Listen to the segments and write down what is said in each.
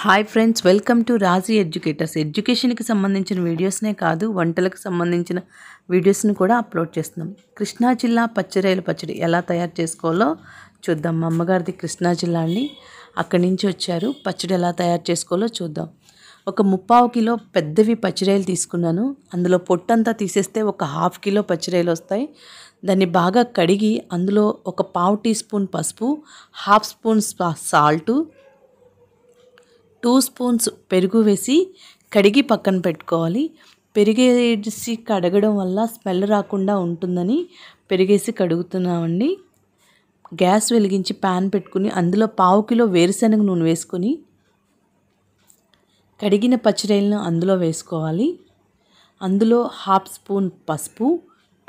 hi friends welcome to Raji educators ఎడ్యుకేషన్కి సంబంధించిన వీడియోస్నే కాదు వంటలకు సంబంధించిన వీడియోస్ని కూడా అప్లోడ్ చేస్తున్నాం కృష్ణా జిల్లా పచ్చిరాయల పచ్చడి ఎలా తయారు చేసుకోవాలో చూద్దాం మా అమ్మగారిది కృష్ణా జిల్లా అండి అక్కడి నుంచి వచ్చారు పచ్చడి ఎలా తయారు చేసుకోవాలో చూద్దాం ఒక ముప్పావు కిలో పెద్దవి పచ్చిరాయలు తీసుకున్నాను అందులో పొట్టంతా తీసేస్తే ఒక హాఫ్ కిలో పచ్చిరాయలు వస్తాయి దాన్ని బాగా కడిగి అందులో ఒక పావు టీ స్పూన్ పసుపు half spoon salt two spoons పెరుగు వేసి కడిగి పక్కన పెట్టుకోవాలి పెరిగేసి కడగడం వల్ల స్మెల్ రాకుండా ఉంటుందని పెరిగేసి కడుగుతున్నామండి గ్యాస్ వెలిగించి ప్యాన్ పెట్టుకుని అందులో పావు కిలో వేరుశనగ నూనె వేసుకొని కడిగిన పచ్చిరాయలను అందులో వేసుకోవాలి అందులో హాఫ్ స్పూన్ పసుపు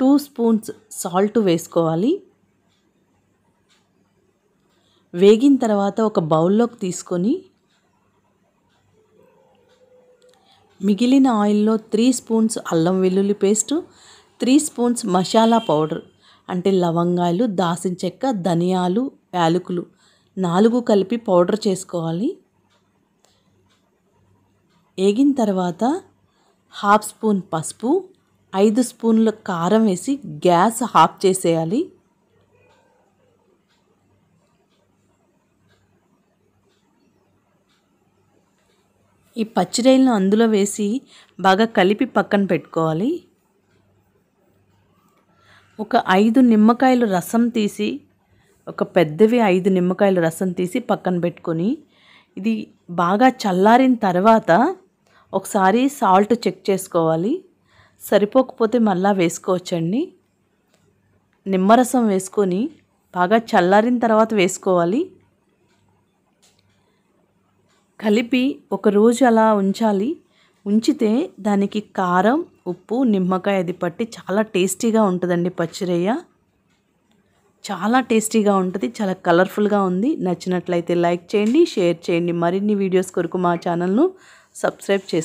టూ స్పూన్స్ సాల్ట్ వేసుకోవాలి వేగిన తర్వాత ఒక బౌల్లోకి తీసుకొని మిగిలిన ఆయిల్లో త్రీ స్పూన్స్ అల్లం వెల్లుల్లి paste three spoons masala powder అంటే లవంగాయలు దాసిన చెక్క ధనియాలు యాలకులు నాలుగు కలిపి పౌడర్ చేసుకోవాలి ఏగిన తర్వాత హాఫ్ స్పూన్ పసుపు ఐదు స్పూన్ల కారం వేసి గ్యాస్ హాఫ్ చేసేయాలి ఈ పచ్చిరొయ్యలను అందులో వేసి బాగా కలిపి పక్కన పెట్టుకోవాలి ఒక ఐదు నిమ్మకాయలు రసం తీసి ఒక పెద్దవి ఐదు నిమ్మకాయలు రసం తీసి పక్కన పెట్టుకొని ఇది బాగా చల్లారిన తర్వాత ఒకసారి సాల్ట్ చెక్ చేసుకోవాలి సరిపోకపోతే మళ్ళా వేసుకోవచ్చండి నిమ్మరసం వేసుకొని బాగా చల్లారిన తర్వాత వేసుకోవాలి కలిపి ఒకరోజు అలా ఉంచాలి ఉంచితే దానికి కారం ఉప్పు నిమ్మకాయ అది పట్టి చాలా టేస్టీగా ఉంటుందండి పచ్చిరయ్య చాలా టేస్టీగా ఉంటుంది చాలా కలర్ఫుల్గా ఉంది నచ్చినట్లయితే లైక్ చేయండి షేర్ చేయండి మరిన్ని వీడియోస్ కొరకు మా ఛానల్ను సబ్స్క్రైబ్ చేసుకోండి